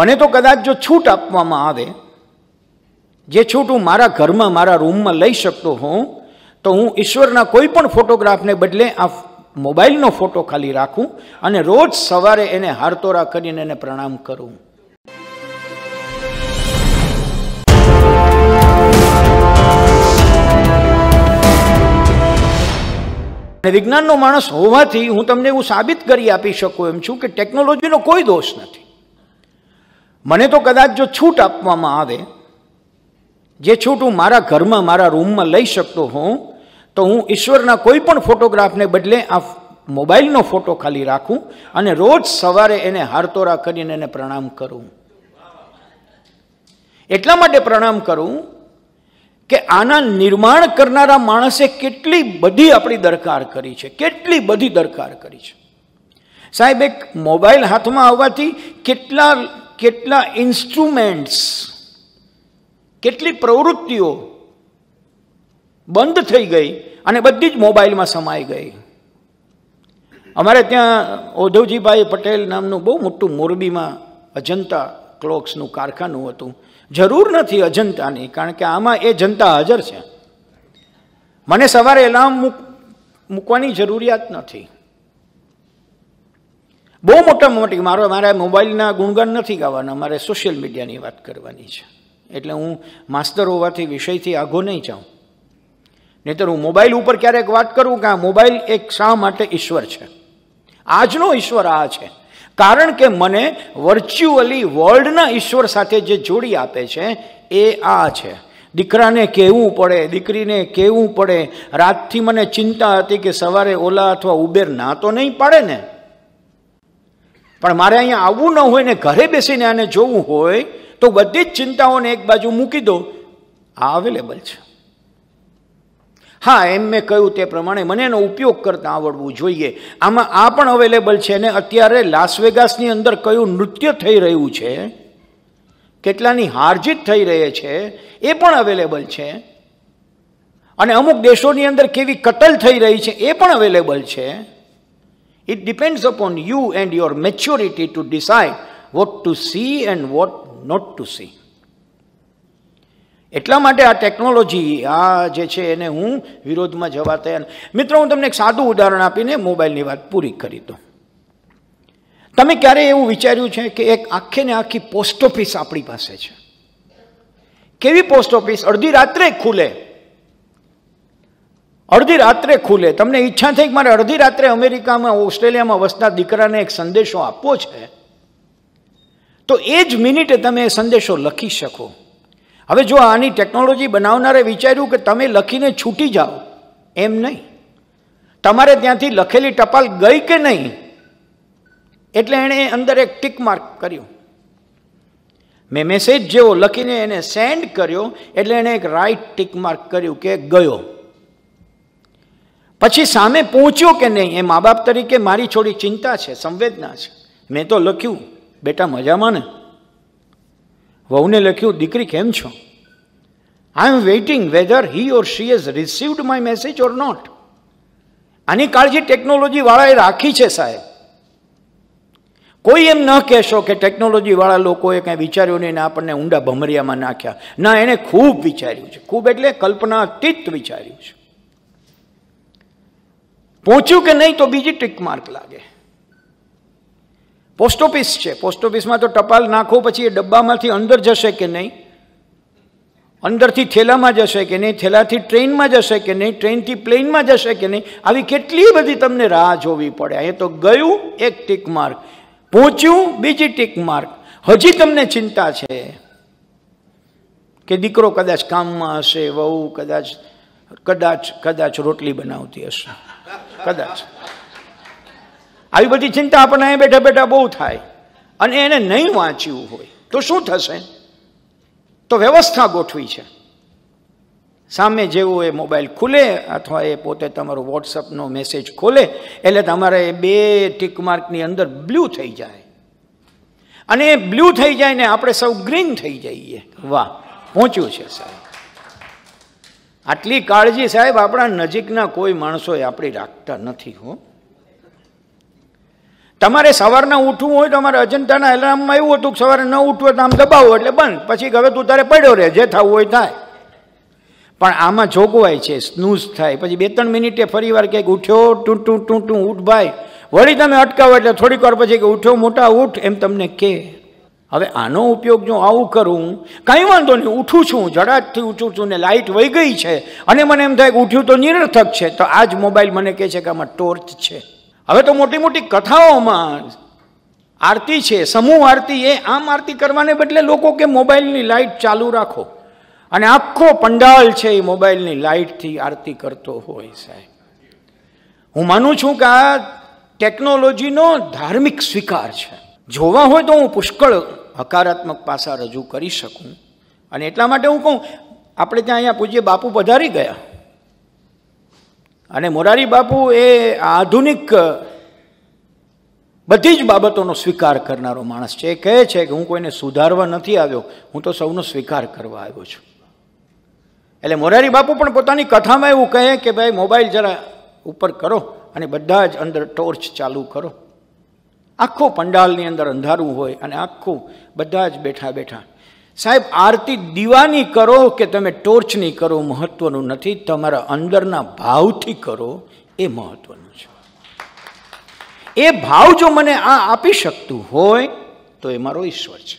મને તો કદાચ જો છૂટ આપવામાં આવે જે છૂટ હું મારા ઘરમાં મારા રૂમમાં લઈ શકતો હોઉં તો હું ઈશ્વરના કોઈ પણ ફોટોગ્રાફને બદલે આ મોબાઈલનો ફોટો ખાલી રાખું અને રોજ સવારે એને હારતોરા કરીને એને પ્રણામ કરું વિજ્ઞાનનો માણસ હોવાથી હું તમને એવું સાબિત કરી આપી શકું એમ છું કે ટેકનોલોજીનો કોઈ દોષ નથી મને તો કદાચ જો છૂટ આપવામાં આવે જે છૂટ હું મારા ઘરમાં મારા રૂમમાં લઈ શકતો હોઉં તો હું ઈશ્વરના કોઈ પણ ફોટોગ્રાફને બદલે આ મોબાઈલનો ફોટો ખાલી રાખું અને રોજ સવારે એને હારતોરા કરીને એને પ્રણામ કરું એટલા માટે પ્રણામ કરું કે આના નિર્માણ કરનારા માણસે કેટલી બધી આપણી દરકાર કરી છે કેટલી બધી દરકાર કરી છે સાહેબ એક મોબાઈલ હાથમાં આવવાથી કેટલા કેટલા ઇન્સ્ટ્રુમેન્ટ્સ કેટલી પ્રવૃત્તિઓ બંધ થઈ ગઈ અને બધી જ મોબાઈલમાં સમાઈ ગઈ અમારે ત્યાં ઓધવજીભાઈ પટેલ નામનું બહુ મોટું મોરબીમાં અજંતા ક્લોક્સનું કારખાનું હતું જરૂર નથી અજંતાની કારણ કે આમાં એ જનતા હાજર છે મને સવારે એલાર્મ મૂકવાની જરૂરિયાત નથી બહુ મોટા મોટી મારો મારા મોબાઈલના ગુણગાન નથી ગાવાના મારે સોશિયલ મીડિયાની વાત કરવાની છે એટલે હું માસ્તર હોવાથી વિષયથી આઘો નહીં જાઉં નહીતર હું મોબાઈલ ઉપર ક્યારેક વાત કરું કે આ મોબાઈલ એક શા માટે ઈશ્વર છે આજનો ઈશ્વર આ છે કારણ કે મને વર્ચ્યુઅલી વર્લ્ડના ઈશ્વર સાથે જે જોડી આપે છે એ આ છે દીકરાને કહેવું પડે દીકરીને કહેવું પડે રાતથી મને ચિંતા હતી કે સવારે ઓલા અથવા ઉબેર ના તો નહીં પાડે ને પણ મારે અહીંયા આવવું ન હોય ને ઘરે બેસીને આને જોવું હોય તો બધી જ ચિંતાઓને એક બાજુ મૂકી દો આ અવેલેબલ છે હા એમ મેં કહ્યું તે પ્રમાણે મને એનો ઉપયોગ કરતાં આવડવું જોઈએ આમાં આ પણ અવેલેબલ છે ને અત્યારે લાસવેગાસની અંદર કયું નૃત્ય થઈ રહ્યું છે કેટલાની હારજીત થઈ રહે છે એ પણ અવેલેબલ છે અને અમુક દેશોની અંદર કેવી કતલ થઈ રહી છે એ પણ અવેલેબલ છે It depends upon you and your maturity to decide what to see and what not to see. એટલા માટે આ ટેકનોલોજી આ જે છે એને હું વિરોધમાં જવા તૈયાર મિત્રો હું તમને એક સાદું ઉદાહરણ આપીને મોબાઈલની વાત પૂરી કરી દઉં તમે ક્યારેય એવું વિચાર્યું છે કે એક આખે ને આખી પોસ્ટ ઓફિસ આપણી પાસે છે કેવી પોસ્ટ ઓફિસ અડધી રાત્રે ખુલે અડધી રાત્રે ખુલે તમને ઈચ્છા થઈ કે મારે અડધી રાત્રે અમેરિકામાં ઓસ્ટ્રેલિયામાં વસતા દીકરાને એક સંદેશો આપવો છે તો એ જ મિનિટે તમે એ સંદેશો લખી શકો હવે જો આની ટેકનોલોજી બનાવનારે વિચાર્યું કે તમે લખીને છૂટી જાઓ એમ નહીં તમારે ત્યાંથી લખેલી ટપાલ ગઈ કે નહીં એટલે એણે અંદર એક ટીક માર્ક કર્યું મેં મેસેજ જેવો લખીને એને સેન્ડ કર્યો એટલે એણે એક રાઈટ ટીક માર્ક કર્યું કે ગયો પછી સામે પહોંચ્યો કે નહીં એ મા બાપ તરીકે મારી થોડી ચિંતા છે સંવેદના છે મેં તો લખ્યું બેટા મજામાં ને વહુને લખ્યું દીકરી કેમ છો I am waiting whether he or she has received my message or not આની કાળજી ટેકનોલોજીવાળાએ રાખી છે સાહેબ કોઈ એમ ન કહેશો કે ટેકનોલોજીવાળા લોકોએ કંઈ વિચાર્યું નહીં ને આપણને ઊંડા ભમરિયામાં નાખ્યા ના એણે ખૂબ વિચાર્યું છે ખૂબ એટલે કલ્પનાતીત વિચાર્યું છે પહોંચ્યું કે નહીં તો બીજી ટીક માર્ક લાગે પોસ્ટ ઓફિસ છે પોસ્ટ ઓફિસમાં તો ટપાલ નાખો પછી એ ડબ્બામાંથી અંદર જશે કે નહીં અંદરથી થેલામાં જશે કે નહીં થેલાથી ટ્રેનમાં જશે કે નહીં ટ્રેનથી પ્લેનમાં જશે કે નહીં આવી કેટલી બધી તમને રાહ જોવી પડે એ તો ગયું એક ટીક માર્ક પહોંચ્યું બીજી ટીક માર્ક હજી તમને ચિંતા છે કે દીકરો કદાચ કામમાં હશે વહુ કદાચ કદાચ કદાચ રોટલી બનાવતી હશે કદાચ આવી બધી ચિંતા આપણને અહીં બેઠા બેઠા બહુ થાય અને એને નહીં વાંચ્યું હોય તો શું થશે તો વ્યવસ્થા ગોઠવી છે સામે જેવો એ મોબાઈલ ખુલે અથવા એ પોતે તમારો વોટ્સઅપનો મેસેજ ખોલે એટલે તમારે એ બે ટીક માર્કની અંદર બ્લુ થઈ જાય અને એ બ્લુ થઈ જાય ને આપણે સૌ ગ્રીન થઈ જઈએ વાહ પહોંચ્યું છે સાહેબ આટલી કાળજી સાહેબ આપણા નજીકના કોઈ માણસોએ આપણી રાખતા નથી હો તમારે સવારના ઉઠવું હોય તો અમારે અજંતાના એલાર્મમાં એવું હતું કે સવારે ન ઉઠવું તો આમ દબાવો એટલે બંધ પછી હવે તું તારે પડ્યો રહે જે થવું હોય થાય પણ આમાં જોગવાય છે સ્નૂઝ થાય પછી બે ત્રણ મિનિટે ફરી વાર ક્યાંક ઉઠ્યો ટું ટું ટું ટું ઉઠ ભાઈ વળી તમે અટકાવો એટલે થોડીક વાર પછી કે ઉઠ્યો મોટા ઉઠ એમ તમને કહે હવે આનો ઉપયોગ જો આવું કરું કાંઈ વાંધો નહીં ઉઠું છું ઝડાટથી ઊઠું છું ને લાઇટ વહી ગઈ છે અને મને એમ થાય કે ઉઠ્યું તો નિરર્થક છે તો આ જ મોબાઈલ મને કહે છે કે આમાં ટોર્ચ છે હવે તો મોટી મોટી કથાઓમાં આરતી છે સમૂહ આરતી એ આમ આરતી કરવાને બદલે લોકો કે મોબાઈલની લાઇટ ચાલુ રાખો અને આખો પંડાલ છે એ મોબાઈલની લાઇટથી આરતી કરતો હોય સાહેબ હું માનું છું કે આ ટેકનોલોજીનો ધાર્મિક સ્વીકાર છે જોવા હોય તો હું પુષ્કળ હકારાત્મક પાસા રજૂ કરી શકું અને એટલા માટે હું કહું આપણે ત્યાં અહીંયા પૂજ્ય બાપુ પધારી ગયા અને મોરારી બાપુ એ આધુનિક બધી જ બાબતોનો સ્વીકાર કરનારો માણસ છે એ કહે છે કે હું કોઈને સુધારવા નથી આવ્યો હું તો સૌનો સ્વીકાર કરવા આવ્યો છું એટલે મોરારી બાપુ પણ પોતાની કથામાં એવું કહે કે ભાઈ મોબાઈલ જરા ઉપર કરો અને બધા જ અંદર ટોર્ચ ચાલુ કરો આખો પંડાલની અંદર અંધારું હોય અને આખું બધા જ બેઠા બેઠા સાહેબ આરતી દીવાની કરો કે તમે ટોર્ચની કરો મહત્ત્વનું નથી તમારા અંદરના ભાવથી કરો એ મહત્ત્વનું છે એ ભાવ જો મને આ આપી શકતું હોય તો એ મારો ઈશ્વર છે